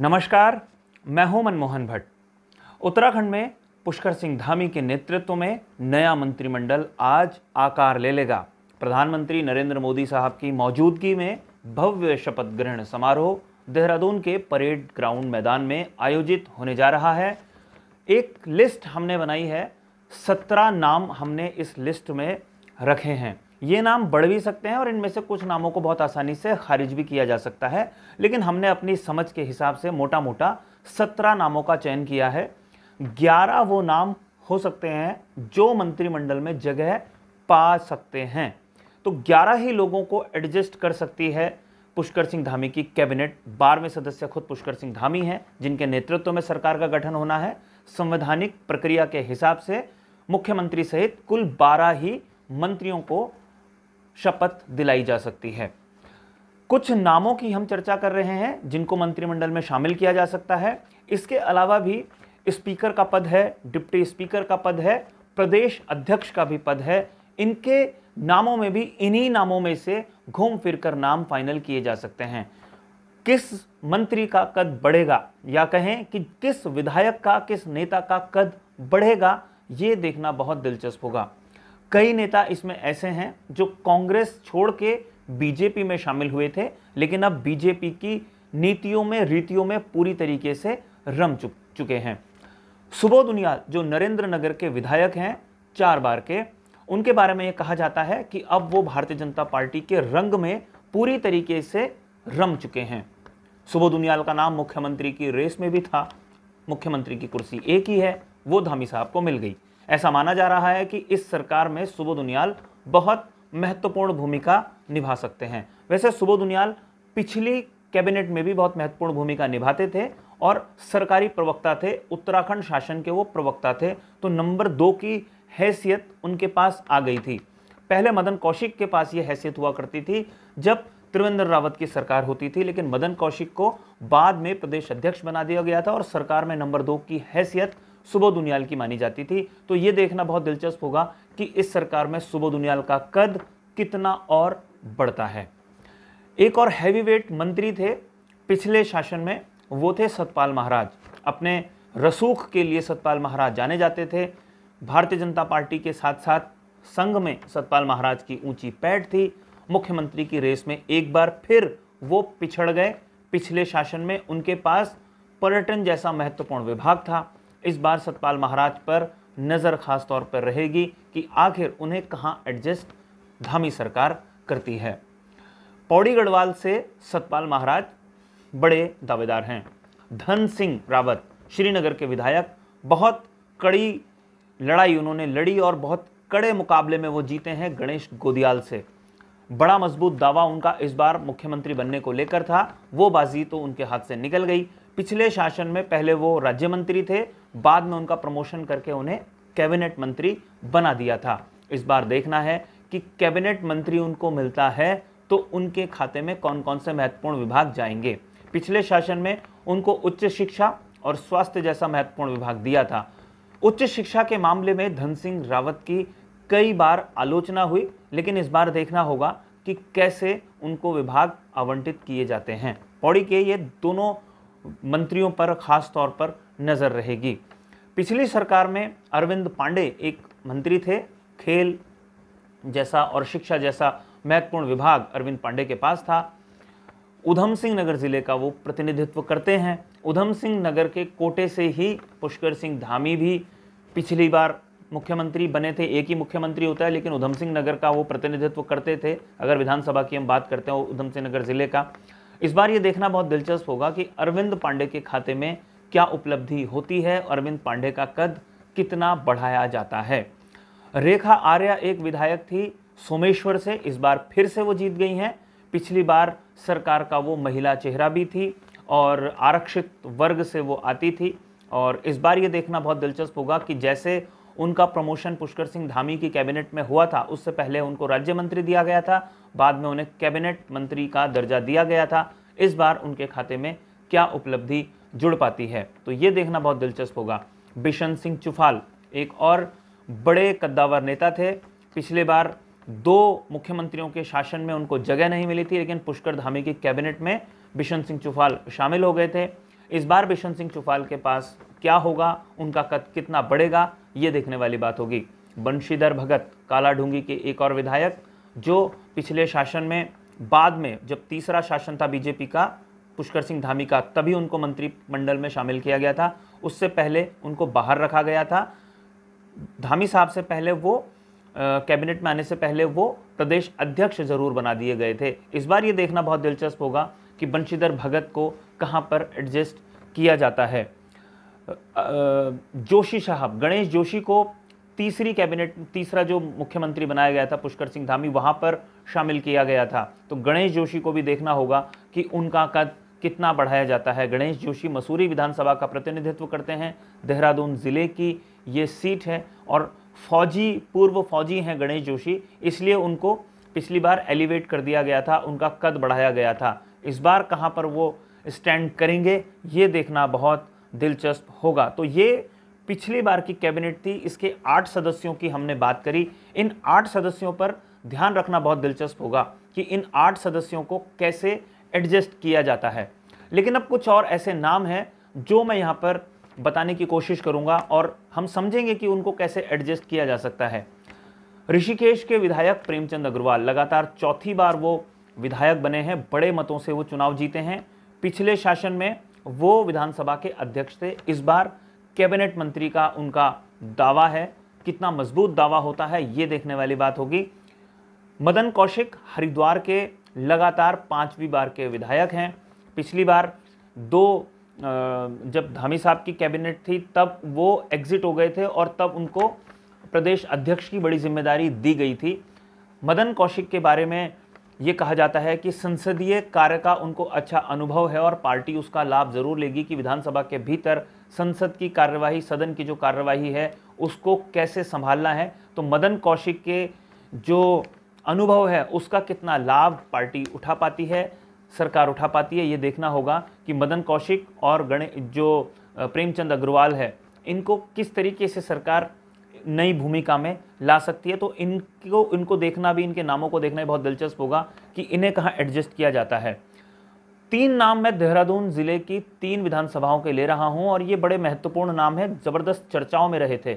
नमस्कार मैं हूं मनमोहन भट्ट उत्तराखंड में पुष्कर सिंह धामी के नेतृत्व में नया मंत्रिमंडल आज आकार ले लेगा प्रधानमंत्री नरेंद्र मोदी साहब की मौजूदगी में भव्य शपथ ग्रहण समारोह देहरादून के परेड ग्राउंड मैदान में आयोजित होने जा रहा है एक लिस्ट हमने बनाई है सत्रह नाम हमने इस लिस्ट में रखे हैं ये नाम बढ़ भी सकते हैं और इनमें से कुछ नामों को बहुत आसानी से खारिज भी किया जा सकता है लेकिन हमने अपनी समझ के हिसाब से मोटा मोटा सत्रह नामों का चयन किया है ग्यारह वो नाम हो सकते हैं जो मंत्रिमंडल में जगह पा सकते हैं तो ग्यारह ही लोगों को एडजस्ट कर सकती है पुष्कर सिंह धामी की कैबिनेट बारहवें सदस्य खुद पुष्कर सिंह धामी हैं जिनके नेतृत्व में सरकार का गठन होना है संवैधानिक प्रक्रिया के हिसाब से मुख्यमंत्री सहित कुल बारह ही मंत्रियों को शपथ दिलाई जा सकती है कुछ नामों की हम चर्चा कर रहे हैं जिनको मंत्रिमंडल में शामिल किया जा सकता है इसके अलावा भी स्पीकर का पद है डिप्टी स्पीकर का पद है प्रदेश अध्यक्ष का भी पद है इनके नामों में भी इन्हीं नामों में से घूम फिर कर नाम फाइनल किए जा सकते हैं किस मंत्री का कद बढ़ेगा या कहें कि किस विधायक का किस नेता का कद बढ़ेगा ये देखना बहुत दिलचस्प होगा कई नेता इसमें ऐसे हैं जो कांग्रेस छोड़ के बीजेपी में शामिल हुए थे लेकिन अब बीजेपी की नीतियों में रीतियों में पूरी तरीके से रम चुक चुके हैं सुबोध उनियाल जो नरेंद्र नगर के विधायक हैं चार बार के उनके बारे में ये कहा जाता है कि अब वो भारतीय जनता पार्टी के रंग में पूरी तरीके से रम चुके हैं सुबोध उनियाल का नाम मुख्यमंत्री की रेस में भी था मुख्यमंत्री की कुर्सी एक ही है वो धामी साहब को मिल गई ऐसा माना जा रहा है कि इस सरकार में सुबोध उनियाल बहुत महत्वपूर्ण भूमिका निभा सकते हैं वैसे सुबोध उनियाल पिछली कैबिनेट में भी बहुत महत्वपूर्ण भूमिका निभाते थे और सरकारी प्रवक्ता थे उत्तराखंड शासन के वो प्रवक्ता थे तो नंबर दो की हैसियत उनके पास आ गई थी पहले मदन कौशिक के पास ये हैसियत हुआ करती थी जब त्रिवेंद्र रावत की सरकार होती थी लेकिन मदन कौशिक को बाद में प्रदेश अध्यक्ष बना दिया गया था और सरकार में नंबर दो की हैसियत सुबह दुनियाल की मानी जाती थी तो ये देखना बहुत दिलचस्प होगा कि इस सरकार में सुबह दुनियाल का कद कितना और बढ़ता है एक और हैवीवेट मंत्री थे पिछले शासन में वो थे सतपाल महाराज अपने रसूख के लिए सतपाल महाराज जाने जाते थे भारतीय जनता पार्टी के साथ साथ संघ में सतपाल महाराज की ऊंची पैठ थी मुख्यमंत्री की रेस में एक बार फिर वो पिछड़ गए पिछले शासन में उनके पास पर्यटन जैसा महत्वपूर्ण विभाग था इस बार सतपाल महाराज पर नज़र खास तौर पर रहेगी कि आखिर उन्हें कहाँ एडजस्ट धामी सरकार करती है पौड़ी गढ़वाल से सतपाल महाराज बड़े दावेदार हैं धन सिंह रावत श्रीनगर के विधायक बहुत कड़ी लड़ाई उन्होंने लड़ी और बहुत कड़े मुकाबले में वो जीते हैं गणेश गोदियाल से बड़ा मजबूत दावा उनका इस बार मुख्यमंत्री बनने को लेकर था वो बाजी तो उनके हाथ से निकल गई पिछले शासन में पहले वो राज्य मंत्री थे बाद में उनका प्रमोशन करके उन्हें कैबिनेट मंत्री बना दिया था इस बार देखना है कि कैबिनेट मंत्री उनको मिलता है तो उनके खाते में कौन कौन से महत्वपूर्ण विभाग जाएंगे पिछले शासन में उनको उच्च शिक्षा और स्वास्थ्य जैसा महत्वपूर्ण विभाग दिया था उच्च शिक्षा के मामले में धन सिंह रावत की कई बार आलोचना हुई लेकिन इस बार देखना होगा कि कैसे उनको विभाग आवंटित किए जाते हैं पौड़ी के ये दोनों मंत्रियों पर खास तौर पर नज़र रहेगी पिछली सरकार में अरविंद पांडे एक मंत्री थे खेल जैसा और शिक्षा जैसा महत्वपूर्ण विभाग अरविंद पांडे के पास था उधम सिंह नगर ज़िले का वो प्रतिनिधित्व करते हैं उधम सिंह नगर के कोटे से ही पुष्कर सिंह धामी भी पिछली बार मुख्यमंत्री बने थे एक ही मुख्यमंत्री होता है लेकिन उधम सिंह नगर का वो प्रतिनिधित्व करते थे अगर विधानसभा की हम बात करते हैं उधम सिंह नगर ज़िले का इस बार ये देखना बहुत दिलचस्प होगा कि अरविंद पांडे के खाते में क्या उपलब्धि होती है अरविंद पांडे का कद कितना बढ़ाया जाता है रेखा आर्या एक विधायक थी सोमेश्वर से इस बार फिर से वो जीत गई हैं पिछली बार सरकार का वो महिला चेहरा भी थी और आरक्षित वर्ग से वो आती थी और इस बार ये देखना बहुत दिलचस्प होगा कि जैसे उनका प्रमोशन पुष्कर सिंह धामी की कैबिनेट में हुआ था उससे पहले उनको राज्य मंत्री दिया गया था बाद में उन्हें कैबिनेट मंत्री का दर्जा दिया गया था इस बार उनके खाते में क्या उपलब्धि जुड़ पाती है तो ये देखना बहुत दिलचस्प होगा बिशन सिंह चुफाल एक और बड़े कद्दावर नेता थे पिछले बार दो मुख्यमंत्रियों के शासन में उनको जगह नहीं मिली थी लेकिन पुष्कर धामी की कैबिनेट में बिशन सिंह चुफाल शामिल हो गए थे इस बार बिशन सिंह चुफाल के पास क्या होगा उनका कद कितना बढ़ेगा ये देखने वाली बात होगी बंशीधर भगत कालाढूंगी के एक और विधायक जो पिछले शासन में बाद में जब तीसरा शासन था बीजेपी का पुष्कर सिंह धामी का तभी उनको मंत्रिमंडल में शामिल किया गया था उससे पहले उनको बाहर रखा गया था धामी साहब से पहले वो कैबिनेट में आने से पहले वो प्रदेश अध्यक्ष ज़रूर बना दिए गए थे इस बार ये देखना बहुत दिलचस्प होगा कि बंशीधर भगत को कहाँ पर एडजस्ट किया जाता है जोशी साहब गणेश जोशी को तीसरी कैबिनेट तीसरा जो मुख्यमंत्री बनाया गया था पुष्कर सिंह धामी वहाँ पर शामिल किया गया था तो गणेश जोशी को भी देखना होगा कि उनका कद कितना बढ़ाया जाता है गणेश जोशी मसूरी विधानसभा का प्रतिनिधित्व करते हैं देहरादून ज़िले की ये सीट है और फौजी पूर्व फौजी हैं गणेश जोशी इसलिए उनको पिछली बार एलिवेट कर दिया गया था उनका कद बढ़ाया गया था इस बार कहाँ पर वो स्टैंड करेंगे ये देखना बहुत दिलचस्प होगा तो ये पिछली बार की कैबिनेट थी इसके आठ सदस्यों की हमने बात करी इन आठ सदस्यों पर ध्यान रखना बहुत दिलचस्प होगा कि इन आठ सदस्यों को कैसे एडजस्ट किया जाता है लेकिन अब कुछ और ऐसे नाम हैं जो मैं यहाँ पर बताने की कोशिश करूँगा और हम समझेंगे कि उनको कैसे एडजस्ट किया जा सकता है ऋषिकेश के विधायक प्रेमचंद अग्रवाल लगातार चौथी बार वो विधायक बने हैं बड़े मतों से वो चुनाव जीते हैं पिछले शासन में वो विधानसभा के अध्यक्ष थे इस बार कैबिनेट मंत्री का उनका दावा है कितना मजबूत दावा होता है ये देखने वाली बात होगी मदन कौशिक हरिद्वार के लगातार पाँचवीं बार के विधायक हैं पिछली बार दो जब धामी साहब की कैबिनेट थी तब वो एग्जिट हो गए थे और तब उनको प्रदेश अध्यक्ष की बड़ी जिम्मेदारी दी गई थी मदन कौशिक के बारे में ये कहा जाता है कि संसदीय कार्य का उनको अच्छा अनुभव है और पार्टी उसका लाभ जरूर लेगी कि विधानसभा के भीतर संसद की कार्यवाही सदन की जो कार्यवाही है उसको कैसे संभालना है तो मदन कौशिक के जो अनुभव है उसका कितना लाभ पार्टी उठा पाती है सरकार उठा पाती है ये देखना होगा कि मदन कौशिक और गणे जो प्रेमचंद अग्रवाल है इनको किस तरीके से सरकार नई भूमिका में ला सकती है तो इनको इनको देखना भी इनके नामों को देखना भी बहुत दिलचस्प होगा कि इन्हें कहाँ एडजस्ट किया जाता है तीन नाम मैं देहरादून ज़िले की तीन विधानसभाओं के ले रहा हूँ और ये बड़े महत्वपूर्ण नाम है ज़बरदस्त चर्चाओं में रहे थे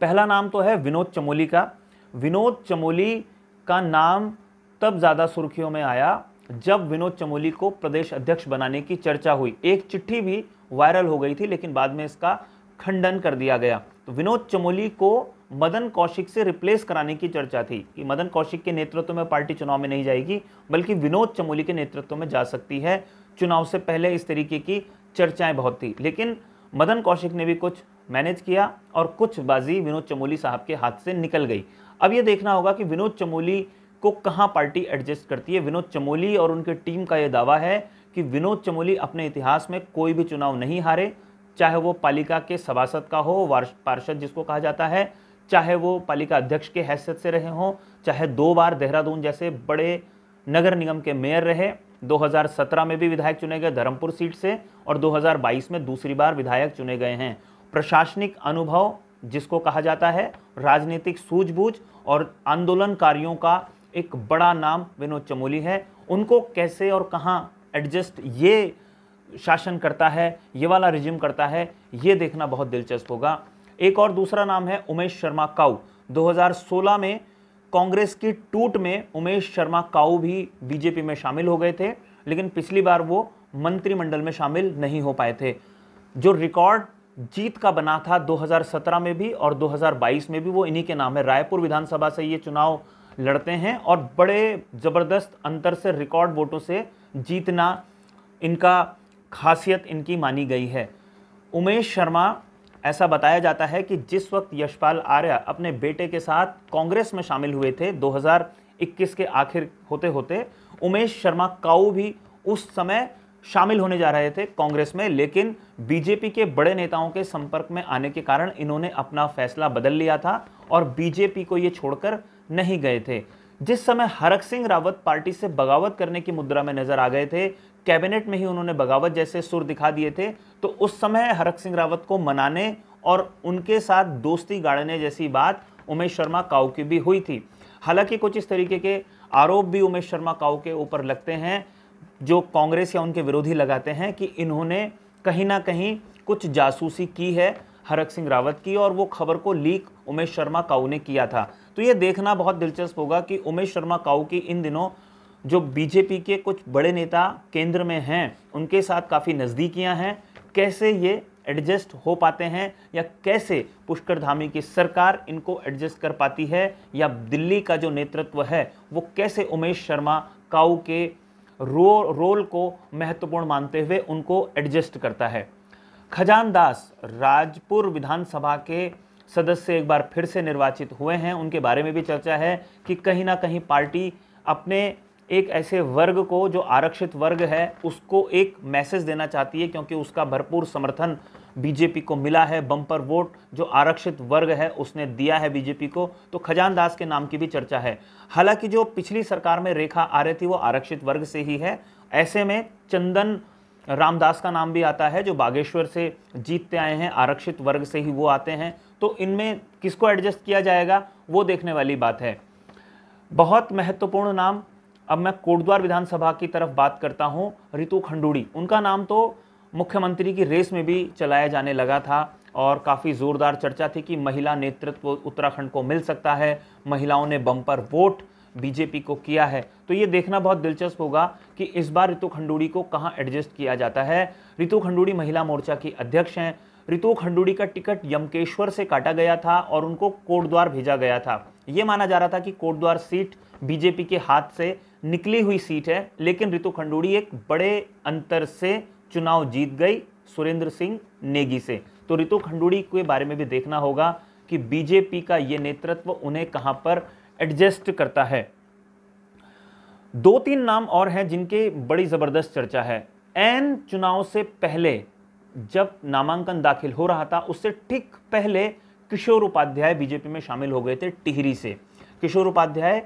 पहला नाम तो है विनोद चमोली का विनोद चमोली का नाम तब ज़्यादा सुर्खियों में आया जब विनोद चमोली को प्रदेश अध्यक्ष बनाने की चर्चा हुई एक चिट्ठी भी वायरल हो गई थी लेकिन बाद में इसका खंडन कर दिया गया तो विनोद चमोली को मदन कौशिक से रिप्लेस कराने की चर्चा थी कि मदन कौशिक के नेतृत्व में पार्टी चुनाव में नहीं जाएगी बल्कि विनोद चमोली के नेतृत्व में जा सकती है चुनाव से पहले इस तरीके की चर्चाएं बहुत थी लेकिन मदन कौशिक ने भी कुछ मैनेज किया और कुछ बाजी विनोद चमोली साहब के हाथ से निकल गई अब ये देखना होगा कि विनोद चमोली को कहाँ पार्टी एडजस्ट करती है विनोद चमोली और उनके टीम का ये दावा है कि विनोद चमोली अपने इतिहास में कोई भी चुनाव नहीं हारे चाहे वो पालिका के सभासद का हो पार्षद जिसको कहा जाता है चाहे वो पालिका अध्यक्ष के हैसियत से रहे हों चाहे दो बार देहरादून जैसे बड़े नगर निगम के मेयर रहे 2017 में भी विधायक चुने गए धर्मपुर सीट से और 2022 में दूसरी बार विधायक चुने गए हैं प्रशासनिक अनुभव जिसको कहा जाता है राजनीतिक सूझबूझ और आंदोलनकारियों का एक बड़ा नाम विनोद चमोली है उनको कैसे और कहाँ एडजस्ट ये शासन करता है ये वाला रिज्यूम करता है ये देखना बहुत दिलचस्प होगा एक और दूसरा नाम है उमेश शर्मा काऊ 2016 में कांग्रेस की टूट में उमेश शर्मा काऊ भी बीजेपी में शामिल हो गए थे लेकिन पिछली बार वो मंत्रिमंडल में शामिल नहीं हो पाए थे जो रिकॉर्ड जीत का बना था 2017 में भी और 2022 में भी वो इन्हीं के नाम है रायपुर विधानसभा से ये चुनाव लड़ते हैं और बड़े ज़बरदस्त अंतर से रिकॉर्ड वोटों से जीतना इनका खासियत इनकी मानी गई है उमेश शर्मा ऐसा बताया जाता है कि जिस वक्त यशपाल आर्या अपने बेटे के साथ कांग्रेस में शामिल हुए थे 2021 के आखिर होते होते उमेश शर्मा काऊ भी उस समय शामिल होने जा रहे थे कांग्रेस में लेकिन बीजेपी के बड़े नेताओं के संपर्क में आने के कारण इन्होंने अपना फैसला बदल लिया था और बीजेपी को ये छोड़कर नहीं गए थे जिस समय हरक सिंह रावत पार्टी से बगावत करने की मुद्रा में नजर आ गए थे कैबिनेट में ही उन्होंने बगावत जैसे सुर दिखा दिए थे तो उस समय हरक सिंह रावत को मनाने और उनके साथ दोस्ती गाड़ने जैसी बात उमेश शर्मा काउ की भी हुई थी हालांकि कुछ इस तरीके के आरोप भी उमेश शर्मा काउ के ऊपर लगते हैं जो कांग्रेस या उनके विरोधी लगाते हैं कि इन्होंने कहीं ना कहीं कुछ जासूसी की है हरक सिंह रावत की और वो खबर को लीक उमेश शर्मा काऊ ने किया था तो ये देखना बहुत दिलचस्प होगा कि उमेश शर्मा काऊ की इन दिनों जो बीजेपी के कुछ बड़े नेता केंद्र में हैं उनके साथ काफ़ी नज़दीकियाँ हैं कैसे ये एडजस्ट हो पाते हैं या कैसे पुष्कर धामी की सरकार इनको एडजस्ट कर पाती है या दिल्ली का जो नेतृत्व है वो कैसे उमेश शर्मा काऊ के रो, रोल को महत्वपूर्ण मानते हुए उनको एडजस्ट करता है खजान दास राजपुर विधानसभा के सदस्य एक बार फिर से निर्वाचित हुए हैं उनके बारे में भी चर्चा है कि कहीं ना कहीं पार्टी अपने एक ऐसे वर्ग को जो आरक्षित वर्ग है उसको एक मैसेज देना चाहती है क्योंकि उसका भरपूर समर्थन बीजेपी को मिला है बम्पर वोट जो आरक्षित वर्ग है उसने दिया है बीजेपी को तो खजान दास के नाम की भी चर्चा है हालांकि जो पिछली सरकार में रेखा आ रही थी वो आरक्षित वर्ग से ही है ऐसे में चंदन रामदास का नाम भी आता है जो बागेश्वर से जीतते आए हैं आरक्षित वर्ग से ही वो आते हैं तो इनमें किसको एडजस्ट किया जाएगा वो देखने वाली बात है बहुत महत्वपूर्ण नाम अब मैं कोटद्वार विधानसभा की तरफ बात करता हूँ रितु खंडूड़ी उनका नाम तो मुख्यमंत्री की रेस में भी चलाया जाने लगा था और काफ़ी ज़ोरदार चर्चा थी कि महिला नेतृत्व उत्तराखंड को मिल सकता है महिलाओं ने बम्पर वोट बीजेपी को किया है तो ये देखना बहुत दिलचस्प होगा कि इस बार रितु खंडूड़ी को कहाँ एडजस्ट किया जाता है रितु खंडूड़ी महिला मोर्चा की अध्यक्ष हैं रितु खंडूड़ी का टिकट यमकेश्वर से काटा गया था और उनको कोटद्वार भेजा गया था ये माना जा रहा था कि कोटद्वार सीट बीजेपी के हाथ से निकली हुई सीट है लेकिन रितु खंडूड़ी एक बड़े अंतर से चुनाव जीत गई सुरेंद्र सिंह नेगी से तो रितु खंडूड़ी के बारे में भी देखना होगा कि बीजेपी का यह नेतृत्व उन्हें कहां पर एडजस्ट करता है दो तीन नाम और हैं जिनके बड़ी ज़बरदस्त चर्चा है एन चुनाव से पहले जब नामांकन दाखिल हो रहा था उससे ठीक पहले किशोर उपाध्याय बीजेपी में शामिल हो गए थे टिहरी से किशोर उपाध्याय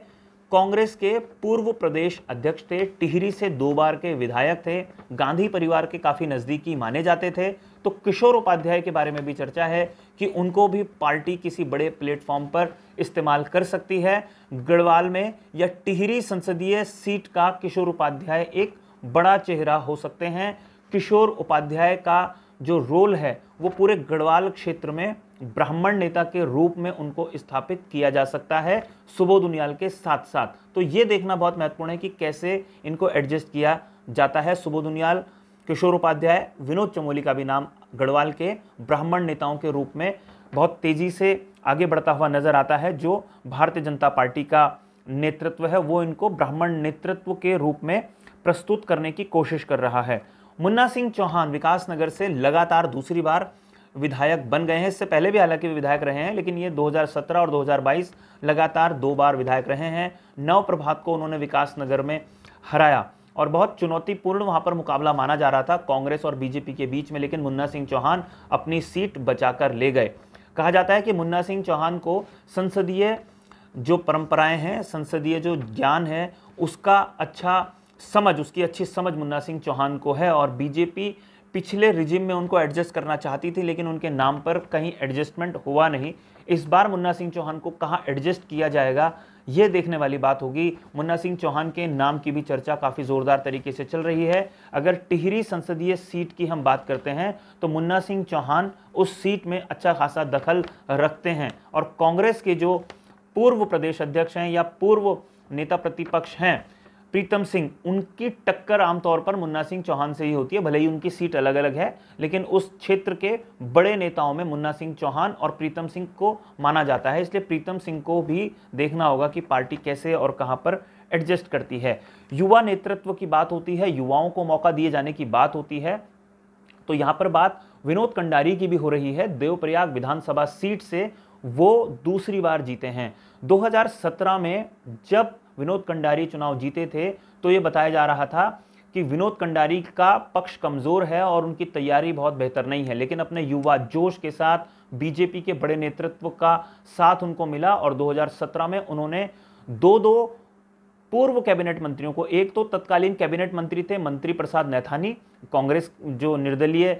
कांग्रेस के पूर्व प्रदेश अध्यक्ष थे टिहरी से दो बार के विधायक थे गांधी परिवार के काफ़ी नज़दीकी माने जाते थे तो किशोर उपाध्याय के बारे में भी चर्चा है कि उनको भी पार्टी किसी बड़े प्लेटफॉर्म पर इस्तेमाल कर सकती है गढ़वाल में या टिहरी संसदीय सीट का किशोर उपाध्याय एक बड़ा चेहरा हो सकते हैं किशोर उपाध्याय का जो रोल है वो पूरे गढ़वाल क्षेत्र में ब्राह्मण नेता के रूप में उनको स्थापित किया जा सकता है सुबोध उनियाल के साथ साथ तो ये देखना बहुत महत्वपूर्ण है कि कैसे इनको एडजस्ट किया जाता है सुबोध उनियाल किशोर उपाध्याय विनोद चमोली का भी नाम गढ़वाल के ब्राह्मण नेताओं के रूप में बहुत तेजी से आगे बढ़ता हुआ नजर आता है जो भारतीय जनता पार्टी का नेतृत्व है वो इनको ब्राह्मण नेतृत्व के रूप में प्रस्तुत करने की कोशिश कर रहा है मुन्ना सिंह चौहान विकास नगर से लगातार दूसरी बार विधायक बन गए हैं इससे पहले भी हालांकि विधायक रहे हैं लेकिन ये 2017 और 2022 लगातार दो बार विधायक रहे हैं नव प्रभात को उन्होंने विकास नगर में हराया और बहुत चुनौतीपूर्ण वहां पर मुकाबला माना जा रहा था कांग्रेस और बीजेपी के बीच में लेकिन मुन्ना सिंह चौहान अपनी सीट बचाकर ले गए कहा जाता है कि मुन्ना सिंह चौहान को संसदीय जो परंपराएं हैं संसदीय जो ज्ञान है उसका अच्छा समझ उसकी अच्छी समझ मुन्ना सिंह चौहान को है और बीजेपी पिछले रिजिम में उनको एडजस्ट करना चाहती थी लेकिन उनके नाम पर कहीं एडजस्टमेंट हुआ नहीं इस बार मुन्ना सिंह चौहान को कहाँ एडजस्ट किया जाएगा ये देखने वाली बात होगी मुन्ना सिंह चौहान के नाम की भी चर्चा काफ़ी ज़ोरदार तरीके से चल रही है अगर टिहरी संसदीय सीट की हम बात करते हैं तो मुन्ना सिंह चौहान उस सीट में अच्छा खासा दखल रखते हैं और कांग्रेस के जो पूर्व प्रदेश अध्यक्ष हैं या पूर्व नेता प्रतिपक्ष हैं प्रीतम सिंह उनकी टक्कर आमतौर पर मुन्ना सिंह चौहान से ही होती है भले ही उनकी सीट अलग अलग है लेकिन उस क्षेत्र के बड़े नेताओं में मुन्ना सिंह चौहान और प्रीतम सिंह को माना जाता है इसलिए प्रीतम सिंह को भी देखना होगा कि पार्टी कैसे और कहाँ पर एडजस्ट करती है युवा नेतृत्व की बात होती है युवाओं को मौका दिए जाने की बात होती है तो यहाँ पर बात विनोद कंडारी की भी हो रही है देवप्रयाग विधानसभा सीट से वो दूसरी बार जीते हैं 2017 में जब विनोद कंडारी चुनाव जीते थे तो ये बताया जा रहा था कि विनोद कंडारी का पक्ष कमज़ोर है और उनकी तैयारी बहुत बेहतर नहीं है लेकिन अपने युवा जोश के साथ बीजेपी के बड़े नेतृत्व का साथ उनको मिला और 2017 में उन्होंने दो दो पूर्व कैबिनेट मंत्रियों को एक तो तत्कालीन कैबिनेट मंत्री थे मंत्री प्रसाद नैथानी कांग्रेस जो निर्दलीय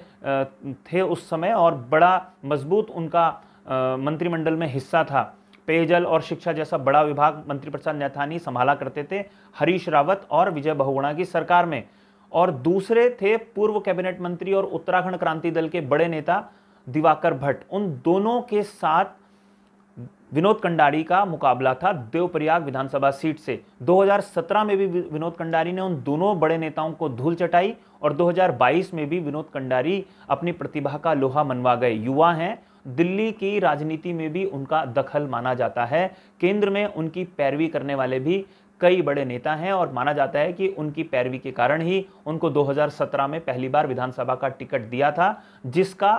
थे उस समय और बड़ा मजबूत उनका मंत्रिमंडल में हिस्सा था पेयजल और शिक्षा जैसा बड़ा विभाग प्रसाद नैथानी संभाला करते थे हरीश रावत और विजय बहुगुणा की सरकार में और दूसरे थे पूर्व कैबिनेट मंत्री और उत्तराखंड क्रांति दल के बड़े नेता दिवाकर भट्ट उन दोनों के साथ विनोद कंडारी का मुकाबला था देवप्रयाग विधानसभा सीट से 2017 में भी विनोद कंडारी ने उन दोनों बड़े नेताओं को धूल चटाई और 2022 में भी विनोद कंडारी अपनी प्रतिभा का लोहा मनवा गए युवा हैं दिल्ली की राजनीति में भी उनका दखल माना जाता है केंद्र में उनकी पैरवी करने वाले भी कई बड़े नेता हैं और माना जाता है कि उनकी पैरवी के कारण ही उनको 2017 में पहली बार विधानसभा का टिकट दिया था जिसका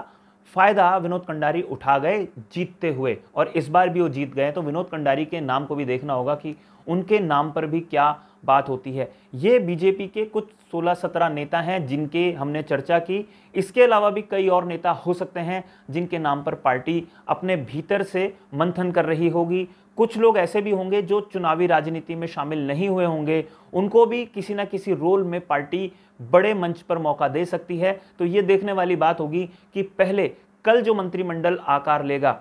फायदा विनोद कंडारी उठा गए जीतते हुए और इस बार भी वो जीत गए तो विनोद कंडारी के नाम को भी देखना होगा कि उनके नाम पर भी क्या बात होती है ये बीजेपी के कुछ 16-17 नेता हैं जिनके हमने चर्चा की इसके अलावा भी कई और नेता हो सकते हैं जिनके नाम पर पार्टी अपने भीतर से मंथन कर रही होगी कुछ लोग ऐसे भी होंगे जो चुनावी राजनीति में शामिल नहीं हुए होंगे उनको भी किसी ना किसी रोल में पार्टी बड़े मंच पर मौका दे सकती है तो ये देखने वाली बात होगी कि पहले कल जो मंत्रिमंडल आकार लेगा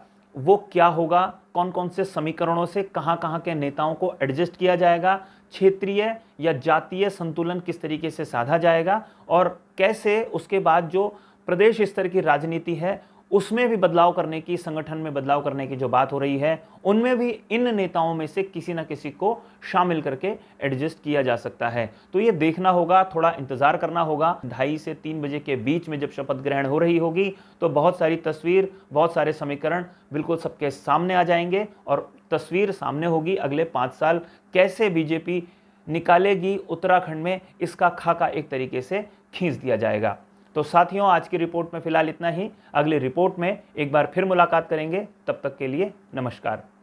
वो क्या होगा कौन कौन से समीकरणों से कहाँ कहाँ के नेताओं को एडजस्ट किया जाएगा क्षेत्रीय या जातीय संतुलन किस तरीके से साधा जाएगा और कैसे उसके बाद जो प्रदेश स्तर की राजनीति है उसमें भी बदलाव करने की संगठन में बदलाव करने की जो बात हो रही है उनमें भी इन नेताओं में से किसी ना किसी को शामिल करके एडजस्ट किया जा सकता है तो ये देखना होगा थोड़ा इंतजार करना होगा ढाई से तीन बजे के बीच में जब शपथ ग्रहण हो रही होगी तो बहुत सारी तस्वीर बहुत सारे समीकरण बिल्कुल सबके सामने आ जाएंगे और तस्वीर सामने होगी अगले पाँच साल कैसे बीजेपी निकालेगी उत्तराखंड में इसका खाका एक तरीके से खींच दिया जाएगा तो साथियों आज की रिपोर्ट में फिलहाल इतना ही अगली रिपोर्ट में एक बार फिर मुलाकात करेंगे तब तक के लिए नमस्कार